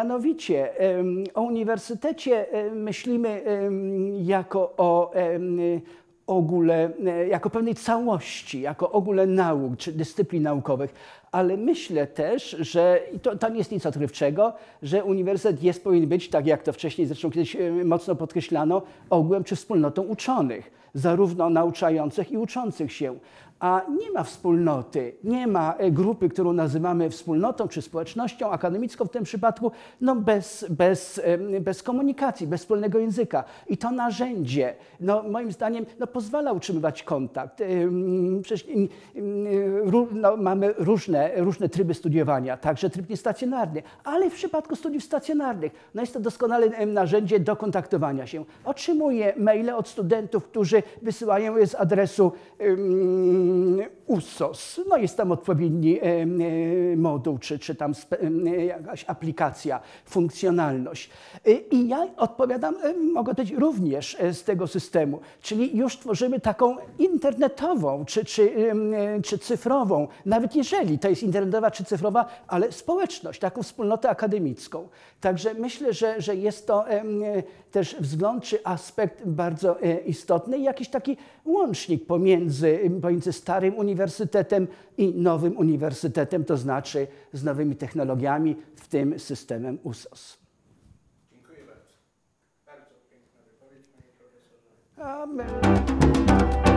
Mianowicie o uniwersytecie myślimy jako o ogóle, e, jako pewnej całości, jako ogóle nauk czy dyscyplin naukowych, ale myślę też, że i to, to nie jest nic odkrywczego, że uniwersytet jest powinien być, tak jak to wcześniej zresztą kiedyś mocno podkreślano, ogółem czy wspólnotą uczonych, zarówno nauczających i uczących się a nie ma wspólnoty, nie ma e, grupy, którą nazywamy wspólnotą czy społecznością akademicką w tym przypadku, no bez, bez, bez komunikacji, bez wspólnego języka. I to narzędzie, no moim zdaniem, no pozwala utrzymywać kontakt. Przecież no, mamy różne, różne tryby studiowania, także tryb niestacjonarny, ale w przypadku studiów stacjonarnych, no jest to doskonale narzędzie do kontaktowania się. Otrzymuję maile od studentów, którzy wysyłają je z adresu um, USOS, no jest tam odpowiedni e, e, moduł, czy, czy tam e, jakaś aplikacja, funkcjonalność. I ja odpowiadam, mogę być również z tego systemu, czyli już tworzymy taką internetową, czy, czy, czy cyfrową, nawet jeżeli to jest internetowa czy cyfrowa, ale społeczność, taką wspólnotę akademicką. Także myślę, że, że jest to też wzgląd czy aspekt bardzo istotny i jakiś taki łącznik pomiędzy, pomiędzy starym uniwersytetem, uniwersytetem i nowym uniwersytetem, to znaczy z nowymi technologiami, w tym systemem USOS. Dziękuję bardzo. Bardzo piękna wypowiedź, panie profesorze. Amen.